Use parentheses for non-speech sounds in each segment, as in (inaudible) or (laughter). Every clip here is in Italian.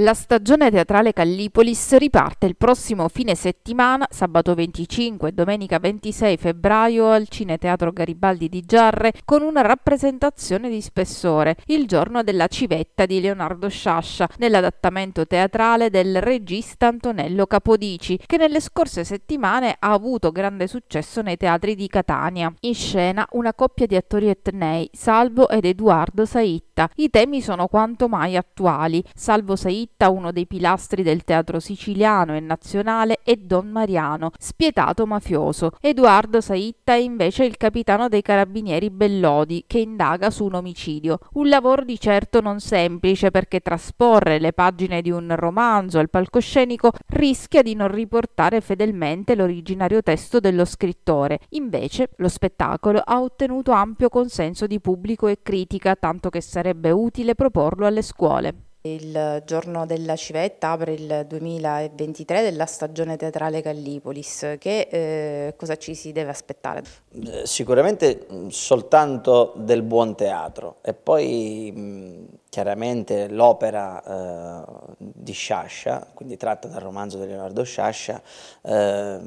La stagione teatrale Callipolis riparte il prossimo fine settimana, sabato 25 e domenica 26 febbraio al Cineteatro Garibaldi di Giarre con una rappresentazione di spessore, il giorno della civetta di Leonardo Sciascia, nell'adattamento teatrale del regista Antonello Capodici, che nelle scorse settimane ha avuto grande successo nei teatri di Catania. In scena una coppia di attori etnei, Salvo ed Edoardo Saitta. I temi sono quanto mai attuali. Salvo Saitta scritta uno dei pilastri del teatro siciliano e nazionale è Don Mariano, spietato mafioso. Edoardo Saitta è invece il capitano dei carabinieri Bellodi che indaga su un omicidio. Un lavoro di certo non semplice perché trasporre le pagine di un romanzo al palcoscenico rischia di non riportare fedelmente l'originario testo dello scrittore. Invece lo spettacolo ha ottenuto ampio consenso di pubblico e critica, tanto che sarebbe utile proporlo alle scuole. Il giorno della civetta apre il 2023 della stagione teatrale Gallipolis. Che eh, cosa ci si deve aspettare? Eh, sicuramente mm, soltanto del buon teatro e poi mm, chiaramente l'opera eh, di Sciascia, quindi tratta dal romanzo di Leonardo Sciascia, eh,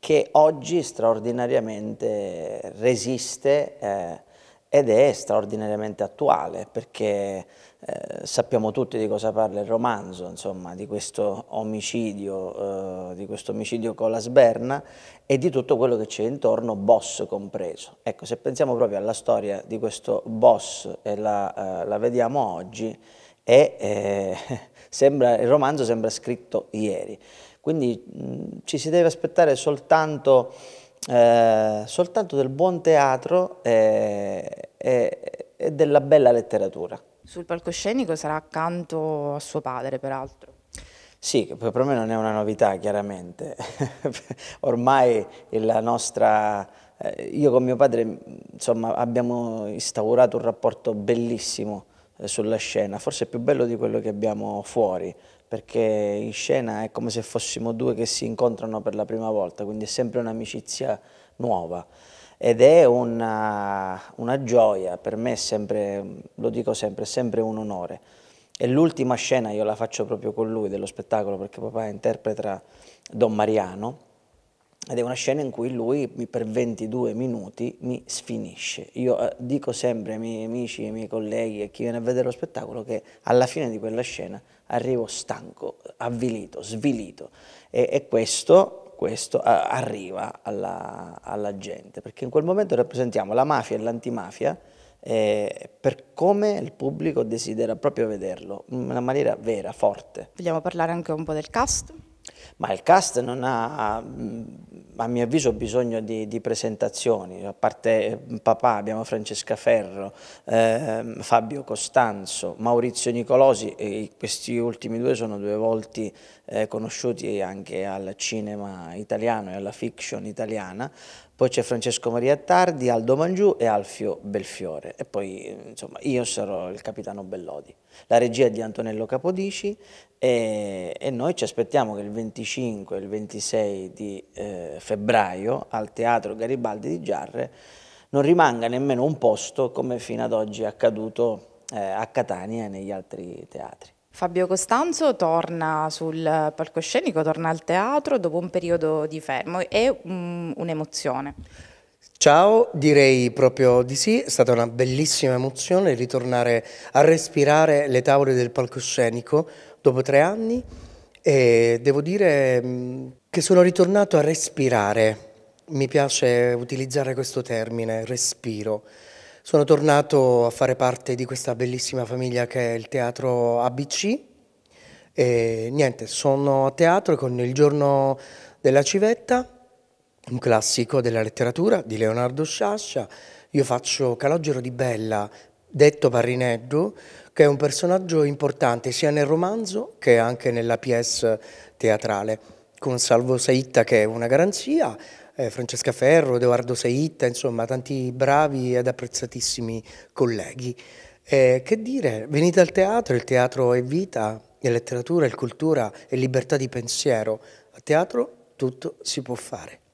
che oggi straordinariamente resiste eh, ed è straordinariamente attuale perché eh, sappiamo tutti di cosa parla il romanzo, insomma, di questo omicidio, eh, di questo omicidio con la sberna e di tutto quello che c'è intorno, boss compreso. Ecco, se pensiamo proprio alla storia di questo boss e la, eh, la vediamo oggi, è, eh, (laughs) sembra, il romanzo sembra scritto ieri. Quindi mh, mm, ci si deve aspettare soltanto eh, soltanto del buon teatro e, eh, e, e della bella letteratura. Sul palcoscenico sarà accanto a suo padre, peraltro. Sì, per me non è una novità, chiaramente. (laughs) Ormai la nostra... Eh, io con mio padre, insomma, abbiamo instaurato un rapporto bellissimo eh, sulla scena, forse più bello di quello che abbiamo fuori, perché in scena è come se fossimo due che si incontrano per la prima volta, quindi è sempre un'amicizia nuova ed è una, una, gioia, per me è sempre, lo dico sempre, è sempre un onore. E l'ultima scena io la faccio proprio con lui dello spettacolo perché papà interpreta Don Mariano ed è una scena in cui lui per 22 minuti mi sfinisce. Io eh, dico sempre ai miei amici, ai miei colleghi, a chi viene a vedere lo spettacolo, che alla fine di quella scena arrivo stanco, avvilito, svilito e, e questo, questo eh, arriva alla, alla, gente, perché in quel momento rappresentiamo la mafia e l'antimafia eh, per come il pubblico desidera proprio vederlo, in una maniera vera, forte. Vogliamo parlare anche un po' del cast? Ma il cast non ha mm, a mio avviso ho bisogno di, di, presentazioni, a parte eh, papà abbiamo Francesca Ferro, eh, Fabio Costanzo, Maurizio Nicolosi, e questi ultimi due sono due volti eh, conosciuti anche al cinema italiano e alla fiction italiana, poi c'è Francesco Maria Tardi, Aldo Mangiù e Alfio Belfiore e poi insomma io sarò il capitano Bellodi. La regia è di Antonello Capodici e, e noi ci aspettiamo che il 25 e il 26 di eh, febbraio al Teatro Garibaldi di Giarre non rimanga nemmeno un posto come fino ad oggi è accaduto eh, a Catania e negli altri teatri. Fabio Costanzo torna sul palcoscenico, torna al teatro dopo un periodo di fermo, è un'emozione. Ciao, direi proprio di sì, è stata una bellissima emozione ritornare a respirare le tavole del palcoscenico dopo tre anni e devo dire mm, che sono ritornato a respirare, mi piace utilizzare questo termine, respiro. Sono tornato a fare parte di questa bellissima famiglia che è il teatro ABC e niente, sono a teatro con il giorno della civetta, un classico della letteratura di Leonardo Sciascia. Io faccio Calogero di Bella, detto Parrineddu, che è un personaggio importante sia nel romanzo che anche nella pièce teatrale, con Salvo Saitta che è una garanzia, eh, Francesca Ferro, Edoardo Saitta, insomma tanti bravi ed apprezzatissimi colleghi. Eh, che dire, venite al teatro, il teatro è vita, è letteratura, è cultura, è libertà di pensiero. A teatro tutto si può fare.